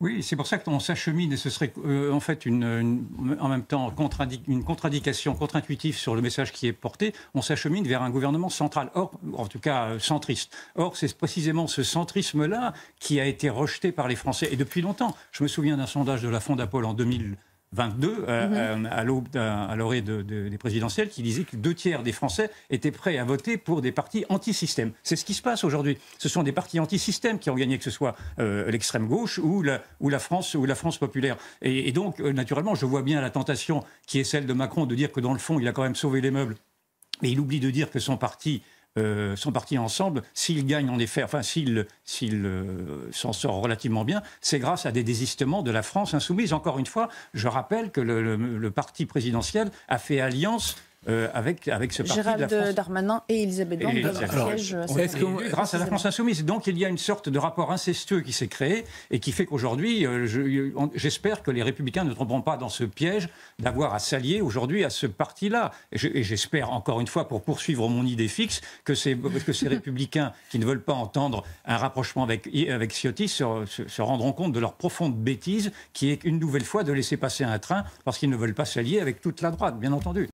Oui, c'est pour ça qu'on s'achemine, et ce serait euh, en fait une, en même temps une contradiction contre-intuitive sur le message qui est porté, on s'achemine vers un gouvernement central, or, en tout cas euh, centriste. Or, c'est précisément ce centrisme-là qui a été rejeté par les Français, et depuis longtemps. Je me souviens d'un sondage de la Fondapol en 2000. 22, euh, mhm. euh, à l'aube, à l'orée des présidentielles, qui disait que deux tiers des Français étaient prêts à voter pour des partis anti-système. C'est ce qui se passe aujourd'hui. Ce sont des partis anti-système qui ont gagné, que ce soit euh, l'extrême gauche ou la, France ou la France populaire. Et, donc, naturellement, je vois bien la tentation qui est celle de Macron de dire que dans le fond, il a quand même sauvé les meubles, mais il oublie de dire que son parti euh, sont partis ensemble, s'ils gagnent en effet, enfin s'ils euh, s'en sortent relativement bien, c'est grâce à des désistements de la France insoumise. Encore une fois, je rappelle que le parti présidentiel a fait alliance euh, avec, avec ce parti Gérald Darmanin et Elisabeth Borne Grâce à la France insoumise. Donc il y a une sorte de rapport incestueux qui s'est créé et qui fait qu'aujourd'hui, euh, j'espère que les Républicains ne tomberont pas dans ce piège d'avoir à s'allier aujourd'hui à ce parti-là. Et j'espère, encore une fois, pour poursuivre mon idée fixe, que ces, que ces Républicains qui ne veulent pas entendre un rapprochement avec, avec Ciotti se, se rendront compte de leur profonde bêtise qui est une nouvelle fois de laisser passer un train parce qu'ils ne veulent pas s'allier avec toute la droite, bien entendu.